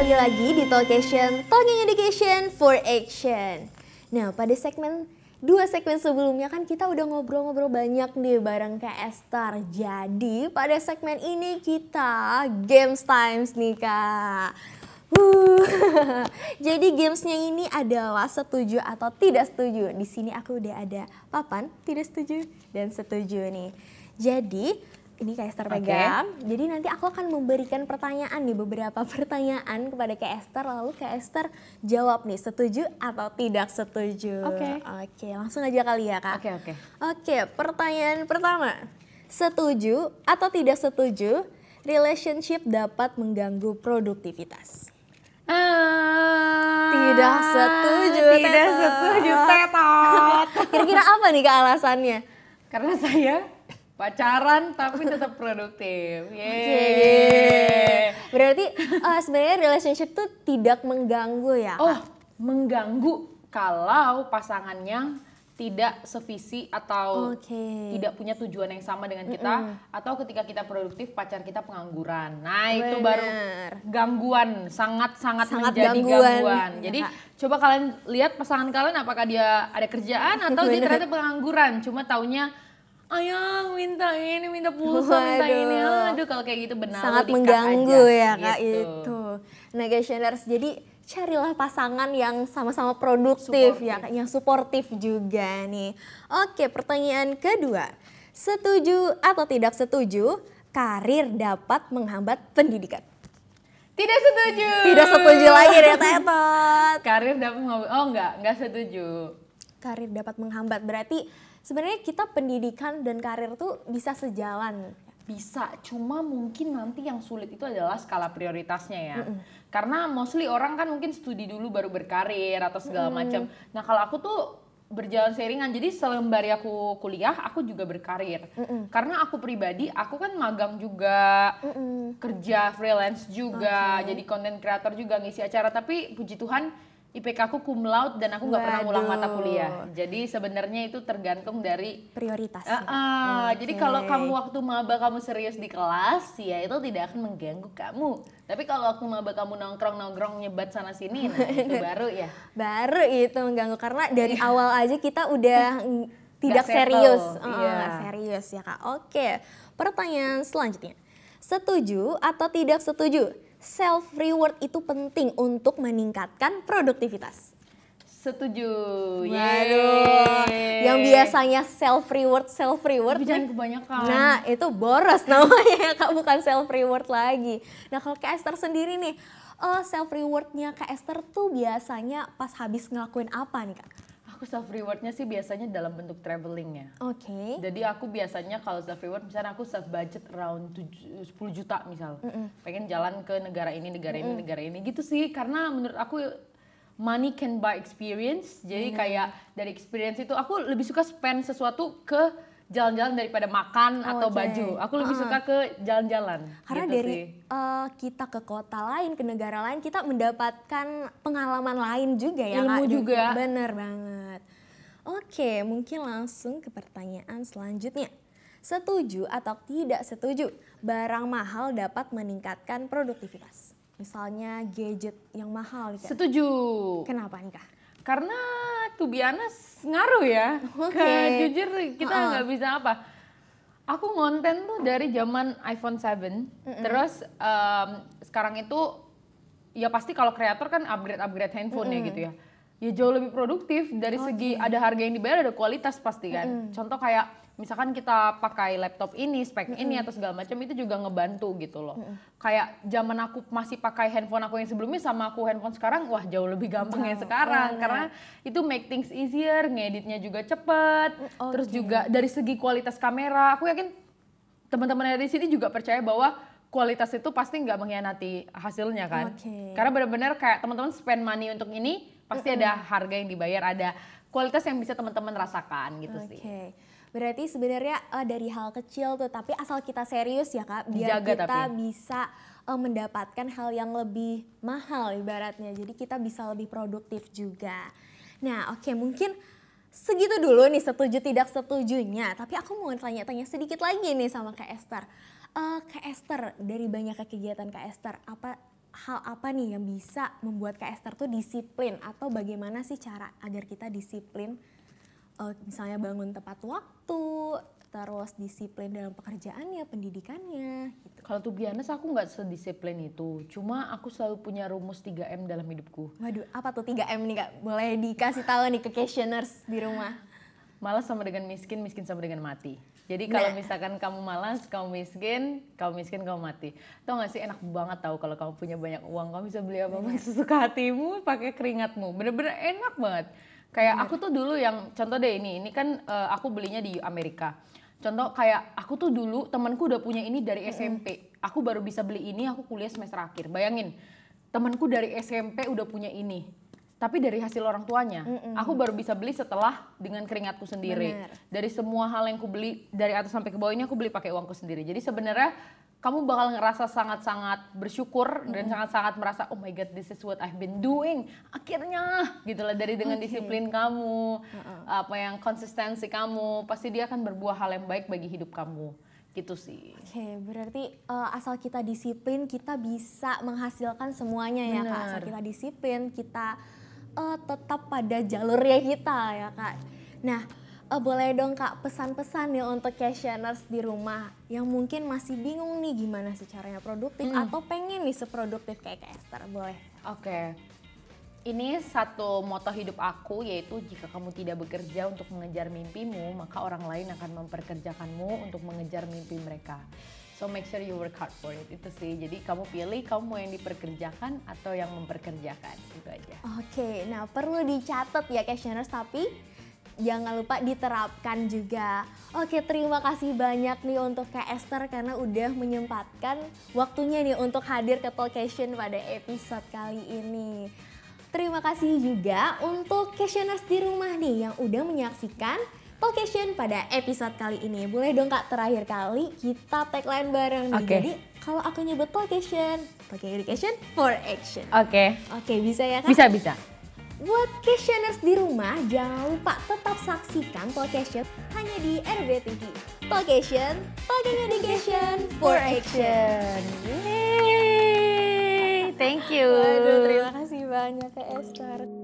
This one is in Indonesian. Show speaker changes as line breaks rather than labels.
kembali lagi di Talkation, Talking Education for Action. Nah, pada segmen dua segmen sebelumnya kan kita udah ngobrol-ngobrol banyak nih bareng Kak Esther. Jadi pada segmen ini kita games times nih Kak. Jadi gamesnya ini adalah setuju atau tidak setuju. Di sini aku udah ada papan tidak setuju dan setuju nih. Jadi ini Kak Esther pegang. Jadi nanti aku akan memberikan pertanyaan nih, beberapa pertanyaan kepada Kak Esther. Lalu Kak Esther jawab nih, setuju atau tidak setuju. Oke. Okay. Oke, langsung aja kali ya Kak. Oke, okay, oke. Okay. Oke, pertanyaan pertama. Setuju atau tidak setuju, relationship dapat mengganggu produktivitas? Eh, tidak setuju, tidak tetot. setuju, tetot. Kira-kira apa nih Kak
alasannya? Karena saya pacaran tapi tetap produktif. Yeay. Okay.
Berarti uh, sebenarnya relationship tuh tidak mengganggu ya? Oh,
mengganggu kalau pasangannya tidak sevisi atau okay. tidak punya tujuan yang sama dengan kita mm -mm. atau ketika kita produktif pacar kita pengangguran.
Nah, Bener. itu baru
gangguan, sangat-sangat menjadi gangguan. gangguan. Iya, Jadi ya, coba kalian lihat pasangan kalian apakah dia ada kerjaan atau Bener. dia ternyata pengangguran, cuma taunya ayang minta ini minta pulsa minta ini aduh kalau kayak gitu benar sangat mengganggu aja. ya kak gitu.
itu negationers nah, jadi carilah pasangan yang sama-sama produktif ya yang suportif juga nih oke pertanyaan kedua setuju atau tidak setuju karir dapat menghambat pendidikan
tidak setuju tidak setuju lagi ya tetot karir dapat menghambat oh enggak enggak setuju
karir dapat menghambat berarti sebenarnya kita
pendidikan dan karir tuh bisa sejalan bisa cuma mungkin nanti yang sulit itu adalah skala prioritasnya ya mm -mm. karena mostly orang kan mungkin studi dulu baru berkarir atau segala mm. macam nah kalau aku tuh berjalan seiringan jadi selembari aku kuliah aku juga berkarir mm -mm. karena aku pribadi aku kan magang juga mm -mm. kerja freelance juga okay. jadi content creator juga ngisi acara tapi puji Tuhan IPK aku cum laude dan aku nggak pernah ulang mata kuliah. Jadi sebenarnya itu tergantung dari prioritas. Uh, ah, uh, ah. okay. Jadi kalau kamu waktu maba kamu serius di kelas, ya itu tidak akan mengganggu kamu. Tapi kalau waktu maba kamu nongkrong nongkrong nyebat sana sini, nah itu baru ya.
Baru itu mengganggu karena dari iya. awal aja kita udah tidak gak serius, uh, yeah. serius ya kak. Oke, pertanyaan selanjutnya, setuju atau tidak setuju? self reward itu penting untuk meningkatkan produktivitas.
Setuju. Waduh. Yang biasanya
self reward, self reward. jangan kebanyakan. Nah, itu boros namanya Kak, bukan self reward lagi. Nah, kalau Kak Esther sendiri nih, uh, eh, self rewardnya Kak Esther tuh biasanya
pas habis ngelakuin apa nih Kak? aku self rewardnya sih biasanya dalam bentuk traveling ya. Oke. Okay. Jadi aku biasanya kalau self reward misalnya aku self budget round 7, 10 juta misal. Mm -mm. Pengen jalan ke negara ini, negara mm -mm. ini, negara ini gitu sih karena menurut aku money can buy experience. Jadi mm -hmm. kayak dari experience itu aku lebih suka spend sesuatu ke jalan-jalan daripada makan oh, atau okay. baju. Aku lebih uh. suka ke jalan-jalan. Karena gitu dari sih.
Uh, kita ke kota lain, ke negara lain, kita mendapatkan pengalaman lain juga ya. Ilmu ya? juga. Bener banget. Oke, mungkin langsung ke pertanyaan selanjutnya. Setuju atau tidak setuju, barang mahal dapat meningkatkan produktivitas. Misalnya gadget yang mahal. Setuju.
Kenapa Nika? Karena tuh biasa ngaruh ya. Oke. Okay. jujur kita nggak uh -uh. bisa apa aku ngonten tuh dari zaman iPhone 7. Mm -hmm. Terus um, sekarang itu ya pasti kalau kreator kan upgrade-upgrade handphone mm -hmm. ya gitu ya ya jauh lebih produktif dari okay. Oh, segi gitu. ada harga yang dibayar ada kualitas pasti kan. Mm -hmm. Contoh kayak misalkan kita pakai laptop ini, spek mm -hmm. ini atau segala macam itu juga ngebantu gitu loh. Mm -hmm. Kayak zaman aku masih pakai handphone aku yang sebelumnya sama aku handphone sekarang, wah jauh lebih gampang ya sekarang iya. karena itu make things easier, ngeditnya juga cepet, mm, okay. Oh, terus gitu. juga dari segi kualitas kamera, aku yakin teman-teman dari sini juga percaya bahwa kualitas itu pasti nggak mengkhianati hasilnya kan. Okay. Karena benar-benar kayak teman-teman spend money untuk ini, Pasti ada harga yang dibayar, ada kualitas yang bisa teman-teman rasakan gitu okay. sih.
Berarti sebenarnya uh, dari hal kecil tuh, tapi asal kita serius ya kak, biar Dijaga, kita tapi. bisa uh, mendapatkan hal yang lebih mahal ibaratnya. Jadi kita bisa lebih produktif juga. Nah oke okay, mungkin segitu dulu nih setuju tidak setujunya. Tapi aku mau tanya-tanya sedikit lagi nih sama kak Esther. Uh, kak Esther, dari banyak kegiatan kak Esther, apa hal apa nih yang bisa membuat Kak Esther tuh disiplin atau bagaimana sih cara agar kita disiplin uh, misalnya bangun tepat waktu
terus disiplin dalam pekerjaannya, pendidikannya gitu. Kalau tuh biasa aku nggak sedisiplin itu. Cuma aku selalu punya rumus 3M dalam hidupku. Waduh, apa tuh 3M nih Kak? Boleh dikasih tahu nih ke questioners di rumah malas sama dengan miskin, miskin sama dengan mati. Jadi kalau nah. misalkan kamu malas, kamu miskin, kamu miskin, kamu mati. Tau gak sih enak banget tau kalau kamu punya banyak uang, kamu bisa beli apa pun nah. sesuka hatimu, pakai keringatmu. Bener-bener enak banget. Kayak Bener. aku tuh dulu yang contoh deh ini, ini kan uh, aku belinya di Amerika. Contoh kayak aku tuh dulu temanku udah punya ini dari SMP. Aku baru bisa beli ini, aku kuliah semester akhir. Bayangin, temanku dari SMP udah punya ini tapi dari hasil orang tuanya. Mm -mm. Aku baru bisa beli setelah dengan keringatku sendiri. Bener. Dari semua hal yang ku beli dari atas sampai ke bawah ini aku beli pakai uangku sendiri. Jadi sebenarnya kamu bakal ngerasa sangat-sangat bersyukur mm -hmm. dan sangat-sangat merasa oh my god this is what I've been doing akhirnya gitulah dari dengan okay. disiplin kamu mm -hmm. apa yang konsistensi kamu pasti dia akan berbuah hal yang baik bagi hidup kamu gitu sih. Oke,
okay, berarti uh, asal kita disiplin kita bisa menghasilkan semuanya Bener. ya kak. Asal kita disiplin kita uh, tetap pada jalurnya kita ya kak. Nah uh, boleh dong kak pesan-pesan nih untuk cashiers di rumah yang mungkin masih bingung nih gimana sih caranya produktif hmm. atau
pengen nih seproduktif kayak kak Esther boleh. Oke. Okay. Ini satu moto hidup aku yaitu jika kamu tidak bekerja untuk mengejar mimpimu maka orang lain akan memperkerjakanmu untuk mengejar mimpi mereka. So make sure you work hard for it. Itu sih. Jadi kamu pilih kamu mau yang diperkerjakan atau yang memperkerjakan. Itu aja.
Oke. Okay, nah perlu dicatat ya cashioners tapi jangan lupa diterapkan juga. Oke, terima kasih banyak nih untuk Kak Esther karena udah menyempatkan waktunya nih untuk hadir ke Talkation pada episode kali ini. Terima kasih juga untuk questioners di rumah nih yang udah menyaksikan Talkation pada episode kali ini. Boleh dong kak terakhir kali kita tagline bareng nih. Okay. Jadi kalau aku nyebut Talkation, pakai education for action. Oke. Okay. Oke okay, bisa ya kak? Bisa bisa. Buat questioners di rumah, jangan lupa tetap saksikan Talkation hanya di RBTV. Talkation, talking education for action.
Yeay! Thank you. Waduh, terima
kasih banyak ke Esther.